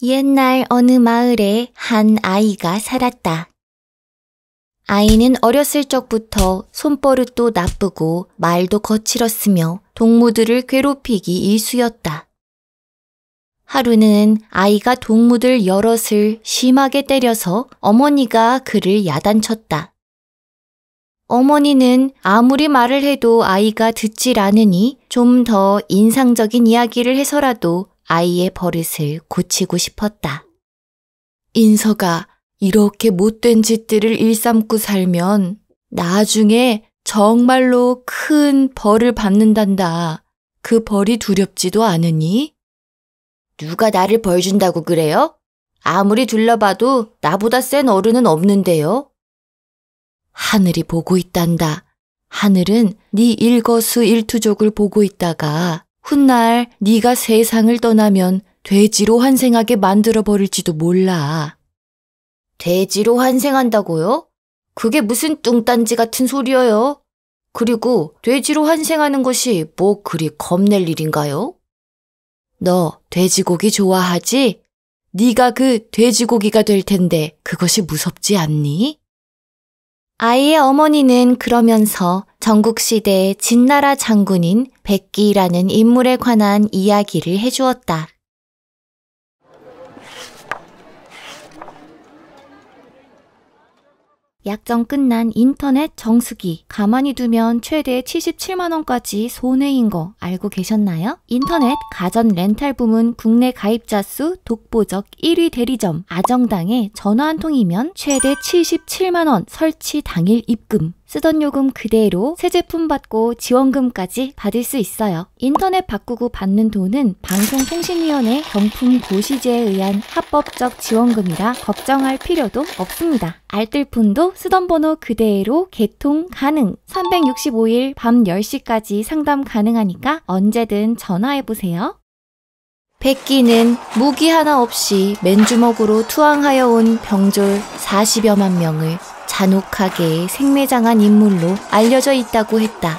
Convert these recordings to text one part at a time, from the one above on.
옛날 어느 마을에 한 아이가 살았다. 아이는 어렸을 적부터 손버릇도 나쁘고 말도 거칠었으며 동무들을 괴롭히기 일쑤였다. 하루는 아이가 동무들 여럿을 심하게 때려서 어머니가 그를 야단쳤다. 어머니는 아무리 말을 해도 아이가 듣질 않으니 좀 더 인상적인 이야기를 해서라도 아이의 버릇을 고치고 싶었다. 인서가 이렇게 못된 짓들을 일삼고 살면 나중에 정말로 큰 벌을 받는단다. 그 벌이 두렵지도 않으니? 누가 나를 벌 준다고 그래요? 아무리 둘러봐도 나보다 센 어른은 없는데요. 하늘이 보고 있단다. 하늘은 네 일거수 일투족을 보고 있다가 훗날 네가 세상을 떠나면 돼지로 환생하게 만들어 버릴지도 몰라. 돼지로 환생한다고요? 그게 무슨 뚱딴지 같은 소리여요? 그리고 돼지로 환생하는 것이 뭐 그리 겁낼 일인가요? 너 돼지고기 좋아하지? 네가 그 돼지고기가 될 텐데 그것이 무섭지 않니? 아이의 어머니는 그러면서 전국시대의 진나라 장군인 백기라는 인물에 관한 이야기를 해주었다. 약정 끝난 인터넷 정수기. 가만히 두면 최대 77만원까지 손해인 거 알고 계셨나요? 인터넷 가전 렌탈 부문 국내 가입자 수 독보적 1위 대리점 아정당에 전화 한 통이면 최대 77만원 설치 당일 입금. 쓰던 요금 그대로 새 제품 받고 지원금까지 받을 수 있어요. 인터넷 바꾸고 받는 돈은 방송통신위원회 경품 고시제에 의한 합법적 지원금이라 걱정할 필요도 없습니다. 알뜰폰도 쓰던 번호 그대로 개통 가능. 365일 밤 10시까지 상담 가능하니까 언제든 전화해보세요. 백기는 무기 하나 없이 맨주먹으로 투항하여 온 병졸 40여만 명을 잔혹하게 생매장한 인물로 알려져 있다고 했다.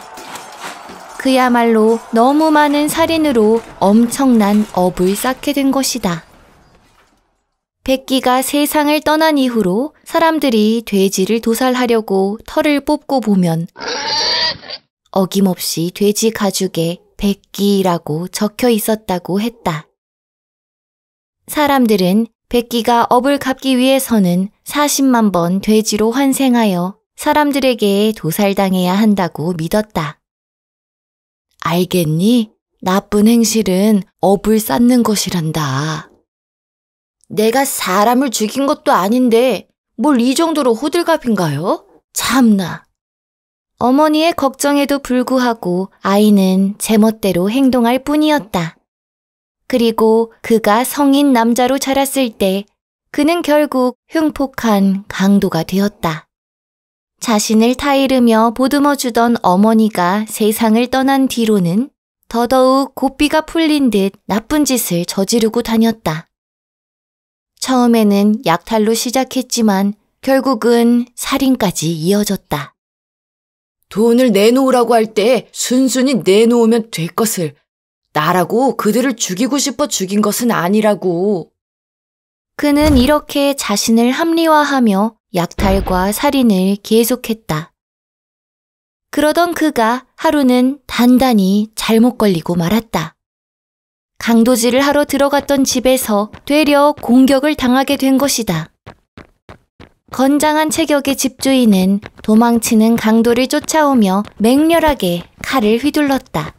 그야말로 너무 많은 살인으로 엄청난 업을 쌓게 된 것이다. 백기가 세상을 떠난 이후로 사람들이 돼지를 도살하려고 털을 뽑고 보면 어김없이 돼지 가죽에 백기라고 적혀 있었다고 했다. 사람들은 백기가 업을 갚기 위해서는 40만 번 돼지로 환생하여 사람들에게 도살당해야 한다고 믿었다. 알겠니? 나쁜 행실은 업을 쌓는 것이란다. 내가 사람을 죽인 것도 아닌데 뭘 이 정도로 호들갑인가요? 참나. 어머니의 걱정에도 불구하고 아이는 제멋대로 행동할 뿐이었다. 그리고 그가 성인 남자로 자랐을 때 그는 결국 흉폭한 강도가 되었다. 자신을 타이르며 보듬어 주던 어머니가 세상을 떠난 뒤로는 더더욱 고삐가 풀린 듯 나쁜 짓을 저지르고 다녔다. 처음에는 약탈로 시작했지만 결국은 살인까지 이어졌다. 돈을 내놓으라고 할 때 순순히 내놓으면 될 것을 나라고 그들을 죽이고 싶어 죽인 것은 아니라고. 그는 이렇게 자신을 합리화하며 약탈과 살인을 계속했다. 그러던 그가 하루는 단단히 잘못 걸리고 말았다. 강도질을 하러 들어갔던 집에서 되려 공격을 당하게 된 것이다. 건장한 체격의 집주인은 도망치는 강도를 쫓아오며 맹렬하게 칼을 휘둘렀다.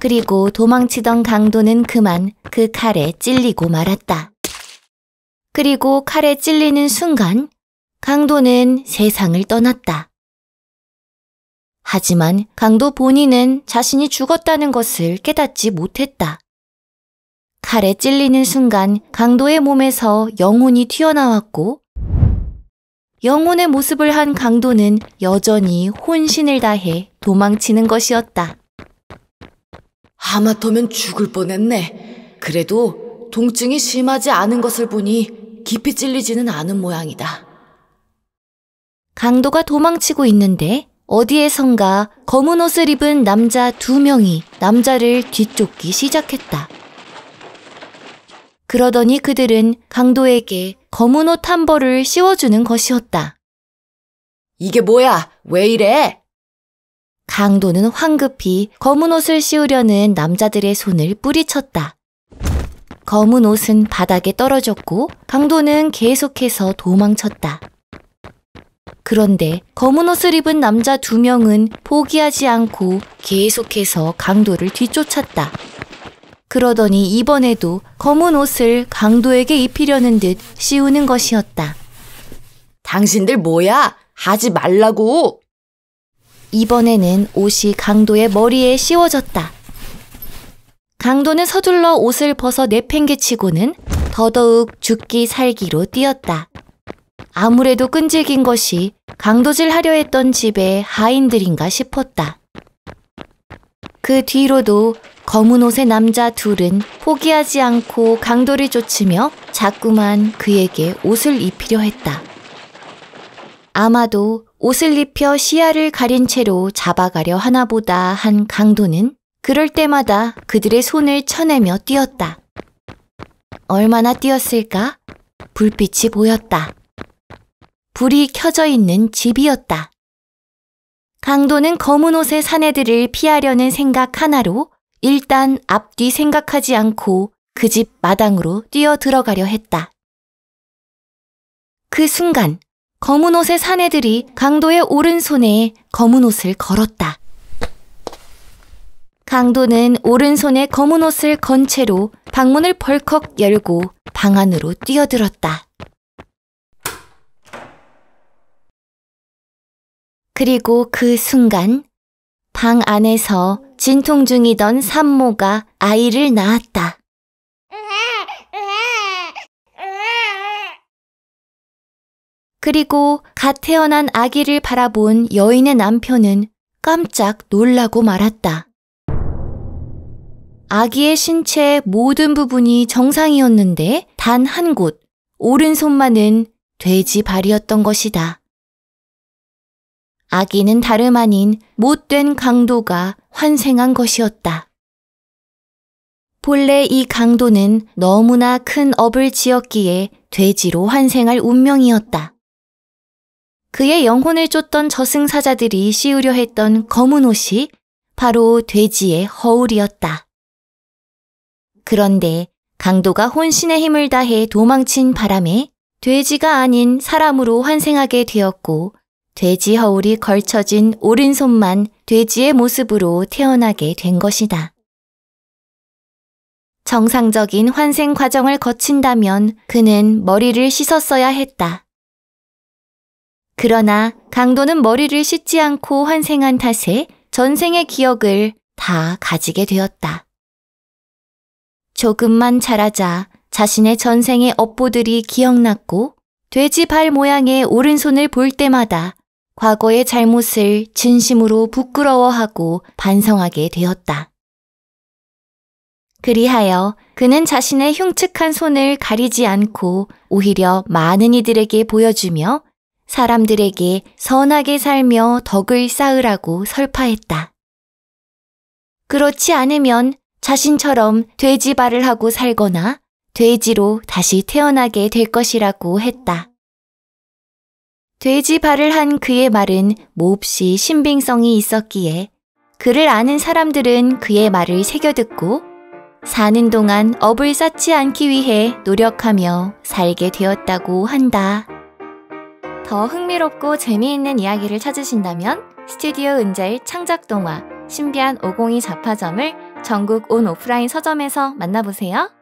그리고 도망치던 강도는 그만 그 칼에 찔리고 말았다. 그리고 칼에 찔리는 순간 강도는 세상을 떠났다. 하지만 강도 본인은 자신이 죽었다는 것을 깨닫지 못했다. 칼에 찔리는 순간 강도의 몸에서 영혼이 튀어나왔고 영혼의 모습을 한 강도는 여전히 혼신을 다해 도망치는 것이었다. 하마터면 죽을 뻔했네. 그래도 통증이 심하지 않은 것을 보니 깊이 찔리지는 않은 모양이다. 강도가 도망치고 있는데 어디에선가 검은 옷을 입은 남자 두 명이 남자를 뒤쫓기 시작했다. 그러더니 그들은 강도에게 검은 옷 한 벌을 씌워주는 것이었다. 이게 뭐야? 왜 이래? 강도는 황급히 검은 옷을 씌우려는 남자들의 손을 뿌리쳤다. 검은 옷은 바닥에 떨어졌고 강도는 계속해서 도망쳤다. 그런데 검은 옷을 입은 남자 두 명은 포기하지 않고 계속해서 강도를 뒤쫓았다. 그러더니 이번에도 검은 옷을 강도에게 입히려는 듯 씌우는 것이었다. 당신들 뭐야? 하지 말라고! 이번에는 옷이 강도의 머리에 씌워졌다. 강도는 서둘러 옷을 벗어 내팽개치고는 더더욱 죽기 살기로 뛰었다. 아무래도 끈질긴 것이 강도질 하려 했던 집의 하인들인가 싶었다. 그 뒤로도 검은 옷의 남자 둘은 포기하지 않고 강도를 쫓으며 자꾸만 그에게 옷을 입히려 했다. 아마도 옷을 입혀 시야를 가린 채로 잡아가려 하나보다 한 강도는 그럴 때마다 그들의 손을 쳐내며 뛰었다. 얼마나 뛰었을까? 불빛이 보였다. 불이 켜져 있는 집이었다. 강도는 검은 옷의 사내들을 피하려는 생각 하나로 일단 앞뒤 생각하지 않고 그 집 마당으로 뛰어 들어가려 했다. 그 순간 검은 옷의 사내들이 강도의 오른손에 검은 옷을 걸었다. 강도는 오른손에 검은 옷을 건 채로 방문을 벌컥 열고 방 안으로 뛰어들었다. 그리고 그 순간 방 안에서 진통 중이던 산모가 아이를 낳았다. 그리고 갓 태어난 아기를 바라본 여인의 남편은 깜짝 놀라고 말았다. 아기의 신체 모든 부분이 정상이었는데 단 한 곳, 오른손만은 돼지 발이었던 것이다. 아기는 다름 아닌 못된 강도가 환생한 것이었다. 본래 이 강도는 너무나 큰 업을 지었기에 돼지로 환생할 운명이었다. 그의 영혼을 쫓던 저승사자들이 씌우려 했던 검은 옷이 바로 돼지의 허울이었다. 그런데 강도가 혼신의 힘을 다해 도망친 바람에 돼지가 아닌 사람으로 환생하게 되었고 돼지 허울이 걸쳐진 오른손만 돼지의 모습으로 태어나게 된 것이다. 정상적인 환생 과정을 거친다면 그는 머리를 씻었어야 했다. 그러나 강도는 머리를 씻지 않고 환생한 탓에 전생의 기억을 다 가지게 되었다. 조금만 자라자 자신의 전생의 업보들이 기억났고 돼지 발 모양의 오른손을 볼 때마다 과거의 잘못을 진심으로 부끄러워하고 반성하게 되었다. 그리하여 그는 자신의 흉측한 손을 가리지 않고 오히려 많은 이들에게 보여주며 사람들에게 선하게 살며 덕을 쌓으라고 설파했다. 그렇지 않으면 자신처럼 돼지발을 하고 살거나 돼지로 다시 태어나게 될 것이라고 했다. 돼지발을 한 그의 말은 몹시 신빙성이 있었기에 그를 아는 사람들은 그의 말을 새겨듣고 사는 동안 업을 쌓지 않기 위해 노력하며 살게 되었다고 한다. 더 흥미롭고 재미있는 이야기를 찾으신다면 스튜디오 은재의 창작동화 신비한 502잡파점을 전국 온 오프라인 서점에서 만나보세요.